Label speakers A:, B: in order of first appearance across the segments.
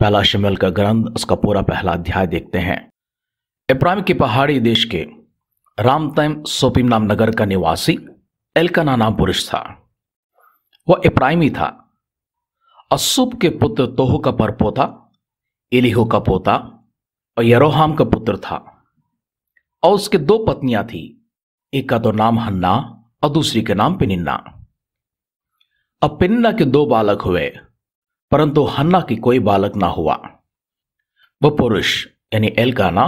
A: पहला शिमल का ग्रंथ उसका पूरा पहला अध्याय देखते हैं इब्राहिम की पहाड़ी देश के रामतम सोपिम नाम नगर का निवासी एलकाना नाम पुरुष था वह इब्राहिमी था अस्सुब के पुत्र तोह का परपोता एलिहो का पोता और यरोहाम का पुत्र था और उसके दो पत्नियां थी एक का तो नाम हन्ना और दूसरी के नाम पिनिन्ना अब पिनिन्ना के दो बालक हुए परंतु हन्ना की कोई बालक ना हुआ वह पुरुष यानी एलकाना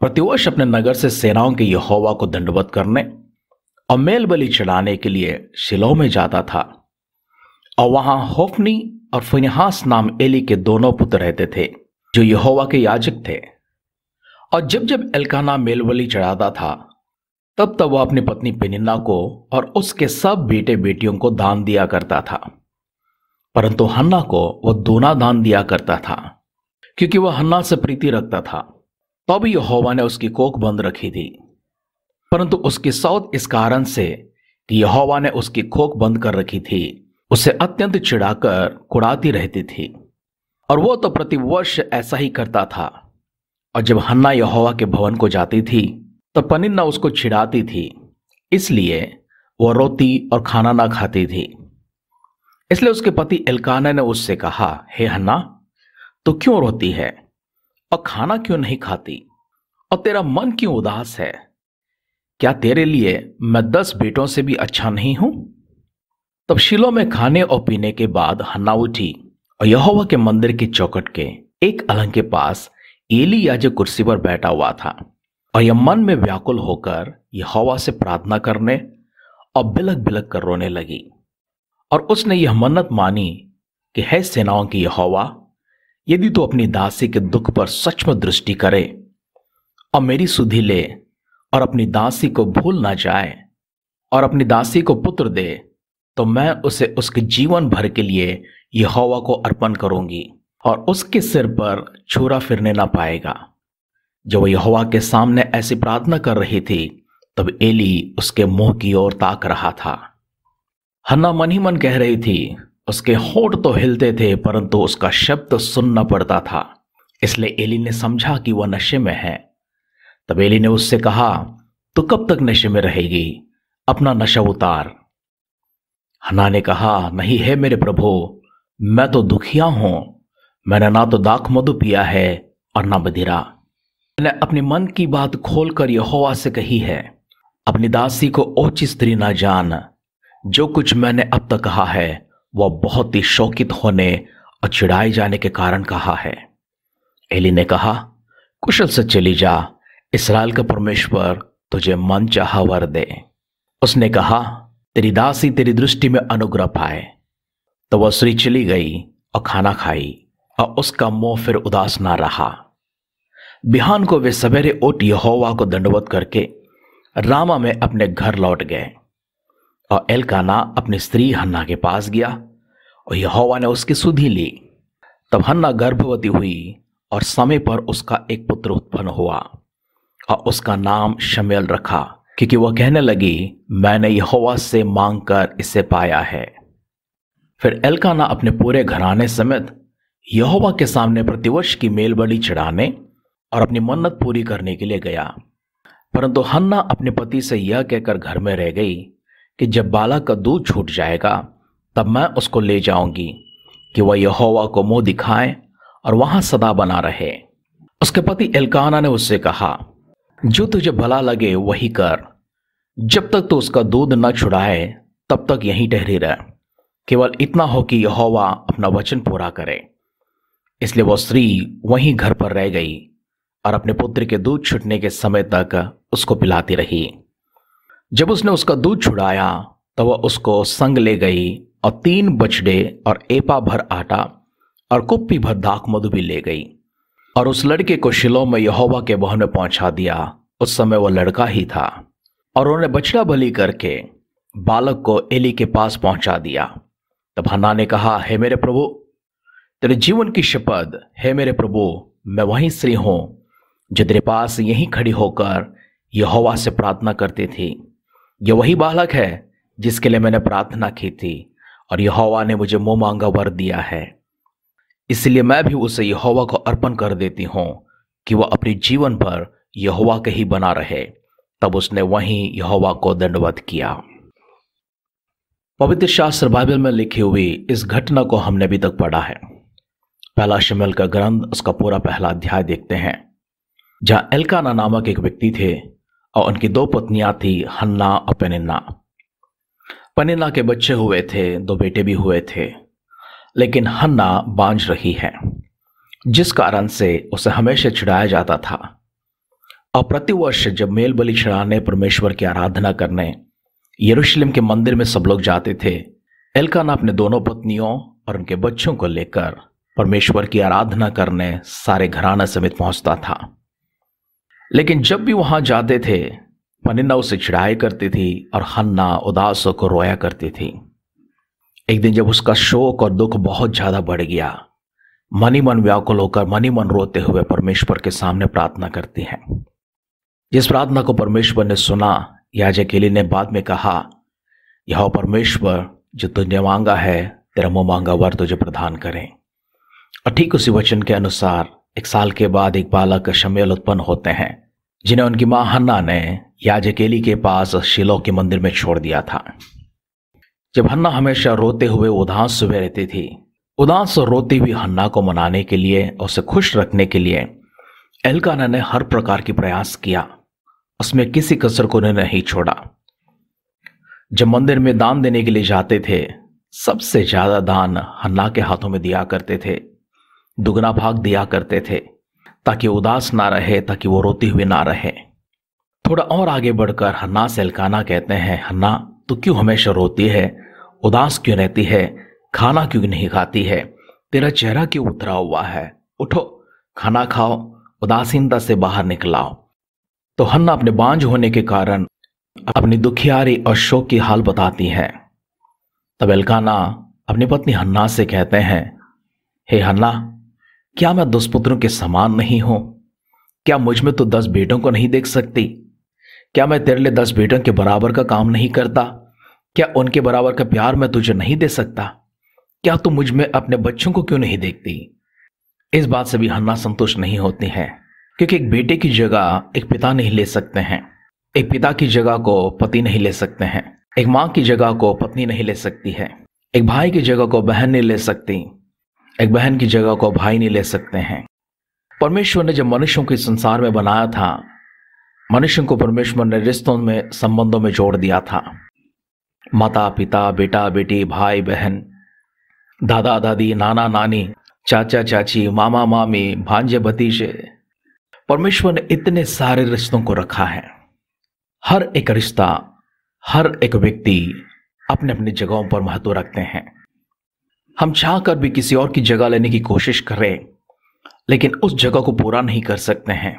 A: प्रतिवर्ष अपने नगर से सेनाओं के यहोवा को दंडवत करने और मेल बलि चढ़ाने के लिए शिलो में जाता था और वहां होफनी और फिनहास नाम एली के दोनों पुत्र रहते थे जो यहोवा के याजक थे और जब जब एलकाना मेलबली चढ़ाता था तब तब वह अपनी पत्नी पेनिन्ना को और उसके सब बेटे बेटियों को दान दिया करता था परंतु हन्ना को वह दोना दान दिया करता था क्योंकि वह हन्ना से प्रीति रखता था तब तो यहोवा ने उसकी कोख बंद रखी थी परंतु उसकी सौत इस कारण से कि यहोवा ने उसकी खोख बंद कर रखी थी उसे अत्यंत चिढ़ाकर कुड़ाती रहती थी और वो तो प्रतिवर्ष ऐसा ही करता था और जब हन्ना यहोवा के भवन को जाती थी तो पनिन्ना उसको छिड़ाती थी इसलिए वह रोती और खाना ना खाती थी इसलिए उसके पति एलकाना ने उससे कहा हे हन्ना तो क्यों रोती है और खाना क्यों नहीं खाती और तेरा मन क्यों उदास है क्या तेरे लिए मैं दस बेटों से भी अच्छा नहीं हूं तब शिलो में खाने और पीने के बाद हन्ना उठी और यहोवा के मंदिर के चौकट के एक अलंग के पास एली याजक कुर्सी पर बैठा हुआ था और यह मन में व्याकुल होकर यहोवा से प्रार्थना करने और बिलक बिलक कर रोने लगी और उसने यह मन्नत मानी कि है सेनाओं की यहोवा यदि तू तो अपनी दासी के दुख पर सचम दृष्टि करे और मेरी सुधि ले और अपनी दासी को भूल ना जाए और अपनी दासी को पुत्र दे तो मैं उसे उसके जीवन भर के लिए यहोवा को अर्पण करूंगी और उसके सिर पर छुरा फिरने ना पाएगा जब वह यहोवा के सामने ऐसी प्रार्थना कर रही थी तब एली उसके मुंह की ओर ताक रहा था हन्ना मन ही मन कह रही थी उसके होठ तो हिलते थे परंतु उसका शब्द सुनना पड़ता था इसलिए एली ने समझा कि वह नशे में है तब एली ने उससे कहा तो कब तक नशे में रहेगी अपना नशा उतार हना ने कहा नहीं है मेरे प्रभु मैं तो दुखिया हूं मैंने ना तो दाख मधु पिया है और ना बधिरा मैंने अपने मन की बात खोलकर यहोवा से कही है अपनी दासी को ओची स्त्री ना जान जो कुछ मैंने अब तक कहा है वह बहुत ही शौकित होने और चिढ़ाए जाने के कारण कहा है एली ने कहा कुशल से चली जा इसराइल का परमेश्वर तुझे मन चाह वर दे उसने कहा तेरी दासी तेरी दृष्टि में अनुग्रह पाए तो वह स्त्री चली गई और खाना खाई और उसका मोह फिर उदास ना रहा बिहान को वे सवेरे ओट यहोवा को दंडवत करके रामा में अपने घर लौट गए और एलकाना अपनी स्त्री हन्ना के पास गया और यहोवा ने उसकी सुधी ली तब हन्ना गर्भवती हुई और समय पर उसका एक पुत्र उत्पन्न हुआ और उसका नाम शमेल रखा क्योंकि वह कहने लगी मैंने यहोवा से मांगकर इसे पाया है फिर एलकाना अपने पूरे घराने समेत यहोवा के सामने प्रतिवर्ष की मेलबड़ी चढ़ाने और अपनी मन्नत पूरी करने के लिए गया परंतु हन्ना अपने पति से यह कहकर घर में रह गई कि जब बाला का दूध छूट जाएगा तब मैं उसको ले जाऊंगी कि वह यहोवा को मुंह दिखाए और वहां सदा बना रहे उसके पति एलकाना ने उससे कहा जो तुझे भला लगे वही कर जब तक तो उसका दूध न छुड़ाए तब तक यहीं ठहरी रह केवल इतना हो कि यहोवा अपना वचन पूरा करे इसलिए वह स्त्री वहीं घर पर रह गई और अपने पुत्र के दूध छुटने के समय तक उसको पिलाती रही जब उसने उसका दूध छुड़ाया तो वह उसको संग ले गई और तीन बछड़े और एपा भर आटा और कुप्पी भर दाक मधु भी ले गई और उस लड़के को शिलो में यहोवा के भवन में पहुंचा दिया उस समय वह लड़का ही था और उन्होंने बछड़ा बलि करके बालक को एली के पास पहुंचा दिया तब हन्ना ने कहा हे मेरे प्रभु तेरे जीवन की शपथ हे मेरे प्रभु मैं वहीं स्त्री हूं जो तेरे पास यहीं खड़ी होकर यहोवा से प्रार्थना करती थी यह वही बालक है जिसके लिए मैंने प्रार्थना की थी और यहोवा ने मुझे मुंह मांगा वर दिया है इसलिए मैं भी उसे यहोवा को अर्पण कर देती हूँ कि वह अपने जीवन पर यहोवा के ही बना रहे तब उसने वहीं यहोवा को दंडवत किया पवित्र शास्त्र बाइबल में लिखी हुई इस घटना को हमने अभी तक पढ़ा है पहला शिमल का ग्रंथ उसका पूरा पहला अध्याय देखते हैं जहां एल्काना नामक एक व्यक्ति थे और उनकी दो पत्नियां थी हन्ना और पनिन्ना पनिन्ना के बच्चे हुए थे दो बेटे भी हुए थे लेकिन हन्ना बांझ रही है जिस कारण से उसे हमेशा छिड़ाया जाता था और प्रतिवर्ष जब मेल बलि छिड़ाने परमेश्वर की आराधना करने यरूशलेम के मंदिर में सब लोग जाते थे एलकाना अपने दोनों पत्नियों और उनके बच्चों को लेकर परमेश्वर की आराधना करने सारे घराना समेत पहुंचता था लेकिन जब भी वहां जाते थे मनिन्ना उसे चिड़ाई करती थी और हन्ना उदास को रोया करती थी एक दिन जब उसका शोक और दुख बहुत ज्यादा बढ़ गया मनी मन व्याकुल होकर मनी मन रोते हुए परमेश्वर के सामने प्रार्थना करती है जिस प्रार्थना को परमेश्वर ने सुना या जकेली ने बाद में कहा यह परमेश्वर जो तुझे मांगा है तेरा मुंह मांगा वर तुझे प्रदान करें और ठीक उसी वचन के अनुसार एक साल के बाद एक बालक शमेल उत्पन्न होते हैं जिन्हें उनकी मां हन्ना ने अकेली के पास शिलो के मंदिर में छोड़ दिया था जब हन्ना हमेशा रोते हुए उदास सुबह रहती थी उदास और रोती हुई हन्ना को मनाने के लिए और उसे खुश रखने के लिए एलकाना ने हर प्रकार की प्रयास किया उसमें किसी कसर को उन्हें नहीं छोड़ा जब मंदिर में दान देने के लिए जाते थे सबसे ज्यादा दान हन्ना के हाथों में दिया करते थे दुगना भाग दिया करते थे ताकि उदास ना रहे ताकि वो रोती हुई ना रहे थोड़ा और आगे बढ़कर हन्ना से अलकाना कहते हैं हन्ना तो क्यों हमेशा रोती है उदास क्यों रहती है खाना क्यों नहीं खाती है तेरा चेहरा क्यों उतरा हुआ है उठो खाना खाओ उदासीनता से बाहर निकलाओ तो हन्ना अपने बांझ होने के कारण अपनी दुखियारी और शोक की हाल बताती हैं तब अलकाना अपनी पत्नी हन्ना से कहते हैं हे हन्ना क्या मैं दस पुत्रों के समान नहीं हूं क्या मुझ में तो दस बेटों को नहीं देख सकती क्या मैं तेरे लिए दस बेटों के बराबर का काम नहीं करता क्या उनके बराबर का प्यार मैं तुझे नहीं दे सकता क्या तू मुझ में अपने बच्चों को क्यों नहीं देखती इस बात से भी हन्ना संतुष्ट नहीं होती है क्योंकि एक बेटे की जगह एक पिता नहीं ले सकते हैं एक पिता की जगह को पति नहीं ले सकते हैं एक माँ की जगह को पत्नी नहीं ले सकती है एक भाई की जगह को बहन नहीं ले सकती एक बहन की जगह को भाई नहीं ले सकते हैं परमेश्वर ने जब मनुष्यों को संसार में बनाया था मनुष्यों को परमेश्वर ने रिश्तों में संबंधों में जोड़ दिया था माता पिता बेटा बेटी भाई बहन दादा दादी नाना नानी चाचा चाची मामा मामी भांजे भतीजे परमेश्वर ने इतने सारे रिश्तों को रखा है हर एक रिश्ता हर एक व्यक्ति अपने अपनी जगहों पर महत्व रखते हैं हम चाह कर भी किसी और की जगह लेने की कोशिश करें लेकिन उस जगह को पूरा नहीं कर सकते हैं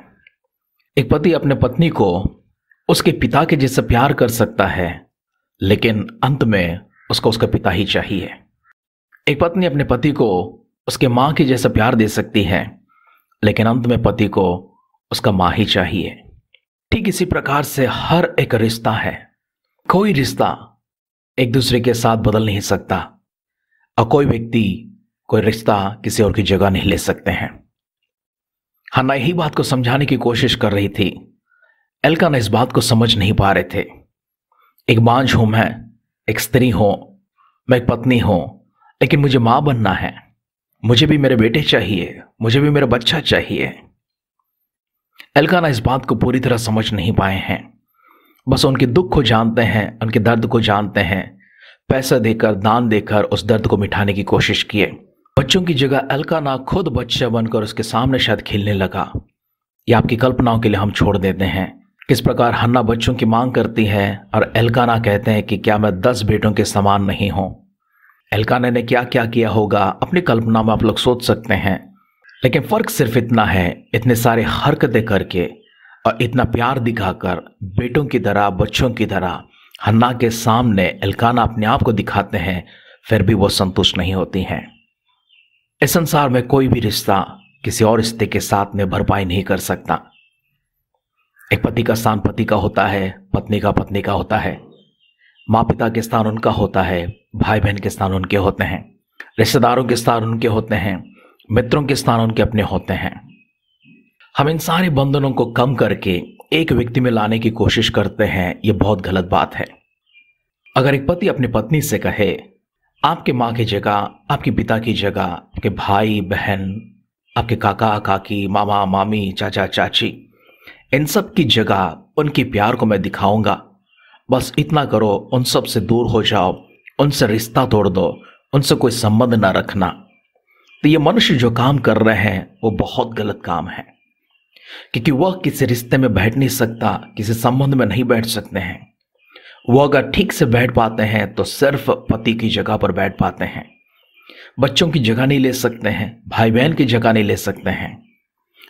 A: एक पति अपने पत्नी को उसके पिता के जैसे प्यार कर सकता है लेकिन अंत में उसको उसका पिता ही चाहिए एक पत्नी अपने पति को उसके माँ के जैसा प्यार दे सकती है लेकिन अंत में पति को उसका माँ ही चाहिए ठीक इसी प्रकार से हर एक रिश्ता है कोई रिश्ता एक दूसरे के साथ बदल नहीं सकता और कोई व्यक्ति कोई रिश्ता किसी और की जगह नहीं ले सकते हैं हन्ना यही बात को समझाने की कोशिश कर रही थी एल्का ना इस बात को समझ नहीं पा रहे थे एक बांझ हूं मैं एक स्त्री हूं मैं एक पत्नी हूं लेकिन मुझे मां बनना है मुझे भी मेरे बेटे चाहिए मुझे भी मेरा बच्चा चाहिए एलकाना इस बात को पूरी तरह समझ नहीं पाए हैं बस उनके दुख को जानते हैं उनके दर्द को जानते हैं पैसा देकर दान देकर उस दर्द को मिटाने की कोशिश किए बच्चों की जगह अलकाना खुद बच्चा बनकर उसके सामने शायद खेलने लगा यह आपकी कल्पनाओं के लिए हम छोड़ देते हैं किस प्रकार हन्ना बच्चों की मांग करती है और एलकाना कहते हैं कि क्या मैं दस बेटों के समान नहीं हूं एलकाना ने क्या क्या किया होगा अपनी कल्पना में आप लोग सोच सकते हैं लेकिन फर्क सिर्फ इतना है इतने सारे हरकतें करके और इतना प्यार दिखाकर बेटों की तरह बच्चों की तरह हन्ना के सामने अलकाना अपने आप को दिखाते हैं फिर भी वो संतुष्ट नहीं होती हैं इस संसार में कोई भी रिश्ता किसी और रिश्ते के साथ में भरपाई नहीं कर सकता एक पति का स्थान पति का होता है पत्नी का पत्नी का होता है माँ पिता के स्थान उनका होता है भाई बहन के स्थान उनके होते हैं रिश्तेदारों के स्थान उनके होते हैं मित्रों के स्थान उनके अपने होते हैं हम इन सारे बंधनों को कम करके एक व्यक्ति में लाने की कोशिश करते हैं ये बहुत गलत बात है अगर एक पति अपनी पत्नी से कहे आपके माँ की जगह आपके पिता की जगह आपके भाई बहन आपके काका काकी मामा मामी चाचा चाची इन सब की जगह उनके प्यार को मैं दिखाऊंगा बस इतना करो उन सब से दूर हो जाओ उनसे रिश्ता तोड़ दो उनसे कोई संबंध ना रखना तो ये मनुष्य जो काम कर रहे हैं वो बहुत गलत काम है क्योंकि वह किसी रिश्ते में बैठ नहीं सकता किसी संबंध में नहीं बैठ सकते हैं वह अगर ठीक से बैठ पाते हैं तो सिर्फ पति की जगह पर बैठ पाते हैं बच्चों की जगह नहीं ले सकते हैं भाई बहन की जगह नहीं ले सकते हैं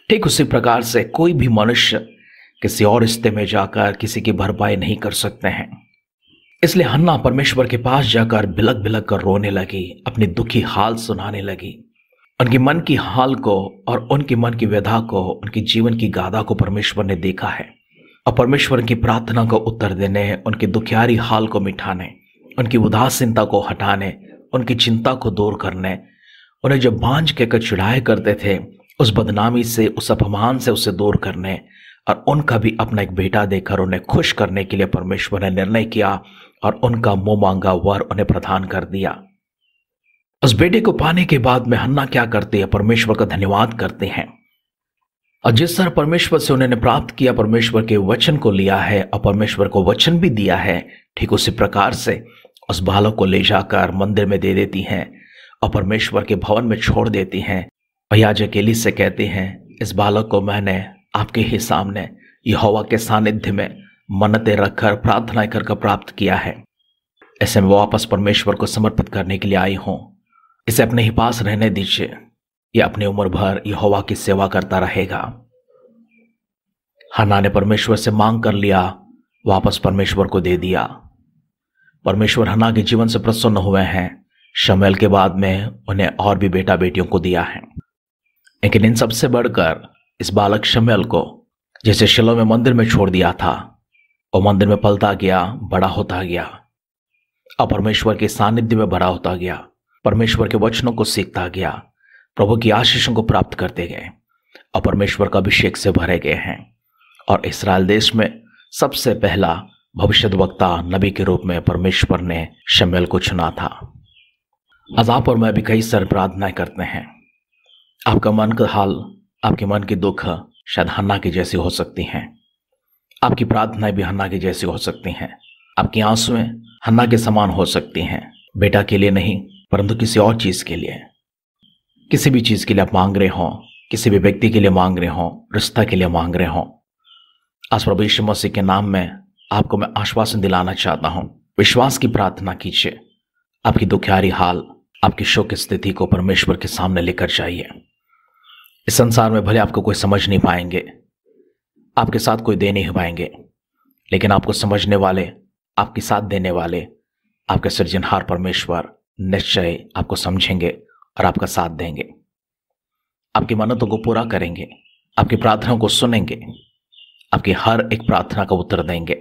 A: ठीक उसी प्रकार से कोई भी मनुष्य किसी और रिश्ते में जाकर किसी की भरपाई नहीं कर सकते हैं इसलिए हन्ना परमेश्वर के पास जाकर बिलक बिलक कर रोने लगी अपनी दुखी हाल सुनाने लगी उनके मन की हाल को और उनके मन की व्यधा को उनके जीवन की गाधा को परमेश्वर ने देखा है और परमेश्वर की प्रार्थना को उत्तर देने उनके दुखियारी हाल को मिठाने उनकी उदासीनता को हटाने उनकी चिंता को दूर करने उन्हें जो बांझ कहकर चिढ़ाए करते थे उस बदनामी से उस अपमान से उसे दूर करने और उनका भी अपना एक बेटा देकर उन्हें खुश करने के लिए परमेश्वर ने निर्णय किया और उनका मुंह मांगा वर उन्हें प्रदान कर दिया उस बेटे को पाने के बाद में हन्ना क्या करते हैं परमेश्वर का धन्यवाद करते हैं और जिस तरह परमेश्वर से उन्होंने प्राप्त किया परमेश्वर के वचन को लिया है और परमेश्वर को वचन भी दिया है ठीक उसी प्रकार से उस बालक को ले जाकर मंदिर में दे देती हैं और परमेश्वर के भवन में छोड़ देती हैं और अकेली से कहते हैं इस बालक को मैंने आपके ही सामने यहोवा के सानिध्य में मन्नते रखकर प्रार्थना कर प्राप्त किया है ऐसे में वापस परमेश्वर को समर्पित करने के लिए आई हूँ इसे अपने ही पास रहने दीजिए यह अपनी उम्र भर यहोवा की सेवा करता रहेगा हन्ना ने परमेश्वर से मांग कर लिया वापस परमेश्वर को दे दिया परमेश्वर हन्ना के जीवन से प्रसन्न हुए हैं शमेल के बाद में उन्हें और भी बेटा बेटियों को दिया है लेकिन इन सबसे बढ़कर इस बालक शमेल को जिसे शिलो में मंदिर में छोड़ दिया था और मंदिर में पलता गया बड़ा होता गया और परमेश्वर के सानिध्य में भरा होता गया परमेश्वर के वचनों को सीखता गया प्रभु की आशीषों को प्राप्त करते गए और परमेश्वर का अभिषेक से भरे गए हैं और इसराइल देश में सबसे पहला भविष्य वक्ता नबी के रूप में परमेश्वर ने शमेल को चुना था आज और मैं भी कई सर प्रार्थनाएं करते हैं आपका मन का हाल आपके मन के दुख शायद हन्ना की जैसी हो सकती हैं आपकी प्रार्थनाएं भी हन्ना की जैसी हो सकती हैं आपकी आंसुएं हन्ना के समान हो सकती हैं बेटा के लिए नहीं परंतु किसी और चीज़ के लिए किसी भी चीज़ के लिए आप मांग रहे हों किसी भी व्यक्ति के लिए मांग रहे हों रिश्ता के लिए मांग रहे हों आज प्रभु यीशु मसीह के नाम में आपको मैं आश्वासन दिलाना चाहता हूँ विश्वास की प्रार्थना कीजिए आपकी दुखियारी हाल आपकी शोक स्थिति को परमेश्वर के सामने लेकर जाइए इस संसार में भले आपको कोई समझ नहीं पाएंगे आपके साथ कोई दे नहीं पाएंगे लेकिन आपको समझने वाले आपके साथ देने वाले आपके सृजनहार परमेश्वर निश्चय आपको समझेंगे और आपका साथ देंगे आपकी मन्नतों को पूरा करेंगे आपकी प्रार्थनाओं को सुनेंगे आपकी हर एक प्रार्थना का उत्तर देंगे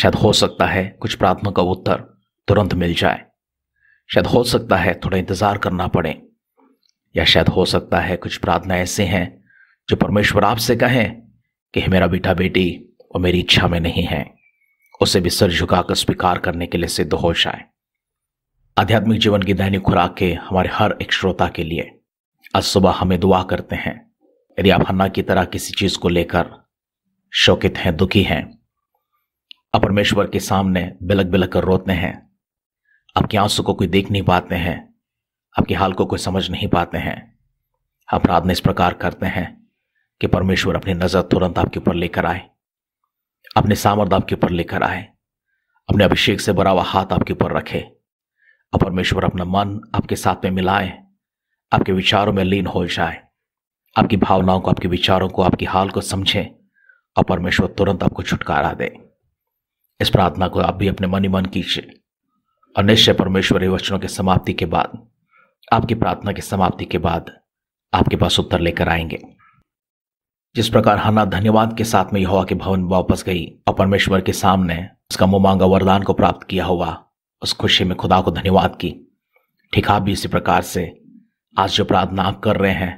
A: शायद हो सकता है कुछ प्रार्थना का उत्तर तुरंत मिल जाए शायद हो सकता है थोड़ा इंतज़ार करना पड़े या शायद हो सकता है कुछ प्रार्थना ऐसे हैं जो परमेश्वर आपसे कहें कि मेरा बेटा बेटी वो मेरी इच्छा में नहीं है उसे भी सर झुकाकर स्वीकार करने के लिए सिद्ध हो जाए आध्यात्मिक जीवन की दैनिक खुराक के हमारे हर एक श्रोता के लिए आज सुबह हमें दुआ करते हैं यदि आप हन्ना की तरह किसी चीज को लेकर शोकित हैं दुखी हैं आप परमेश्वर के सामने बिलक बिलक कर रोते हैं आपके आंसू को कोई देख नहीं पाते हैं आपके हाल को कोई समझ नहीं पाते हैं आप प्रार्थना इस प्रकार करते हैं कि परमेश्वर अपनी नज़र तुरंत आपके ऊपर लेकर आए अपने सामर्थ आपके ऊपर लेकर आए अपने अभिषेक से भरा हुआ हाथ आपके ऊपर रखे और परमेश्वर अपना मन आपके साथ में मिलाए आपके विचारों में लीन हो जाए आपकी भावनाओं को आपके विचारों को आपकी हाल को समझें और परमेश्वर तुरंत आपको छुटकारा दे इस प्रार्थना को आप भी अपने मन ही मन कीजिए और निश्चय परमेश्वर वचनों के समाप्ति के बाद आपकी प्रार्थना की समाप्ति के बाद आपके पास उत्तर लेकर आएंगे जिस प्रकार हना धन्यवाद के साथ में यहोवा के भवन वापस गई और परमेश्वर के सामने उसका मुमांगा वरदान को प्राप्त किया हुआ उस खुशी में खुदा को धन्यवाद की ठीक आप भी इसी प्रकार से आज जो प्रार्थना आप कर रहे हैं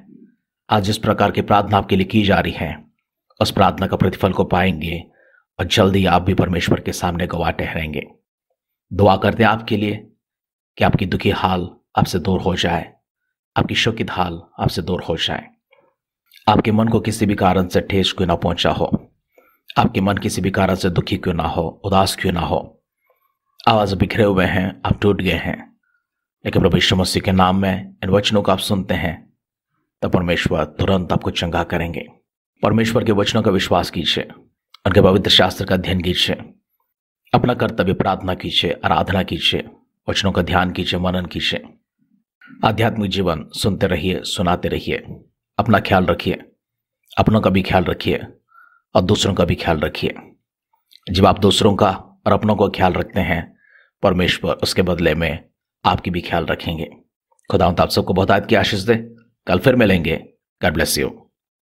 A: आज जिस प्रकार की प्रार्थना आपके लिए की जा रही है उस प्रार्थना का प्रतिफल को पाएंगे और जल्दी आप भी परमेश्वर के सामने गवाह ठहरेंगे दुआ करते हैं आपके लिए कि आपकी दुखी हाल आपसे दूर हो जाए आपकी शोकित हाल आपसे दूर हो जाए आपके मन को किसी भी कारण से ठेस क्यों ना पहुंचा हो आपके मन किसी भी कारण से दुखी क्यों ना हो उदास क्यों ना हो आवाज बिखरे हुए हैं आप टूट गए हैं लेकिन प्रभु यीशु मसीह के नाम में इन वचनों को आप सुनते हैं तब परमेश्वर तुरंत आपको चंगा करेंगे परमेश्वर के वचनों का विश्वास कीजिए उनके पवित्र शास्त्र का अध्ययन कीजिए अपना कर्तव्य प्रार्थना कीजिए आराधना कीजिए वचनों का ध्यान कीजिए मनन कीजिए आध्यात्मिक जीवन सुनते रहिए सुनाते रहिए अपना ख्याल रखिए अपनों का भी ख्याल रखिए और दूसरों का भी ख्याल रखिए जब आप दूसरों का और अपनों का ख्याल रखते हैं परमेश्वर उसके बदले में आपकी भी ख्याल रखेंगे खुदा आप सबको बहुत आद की आशीष दे कल फिर मिलेंगे गॉड ब्लेस यू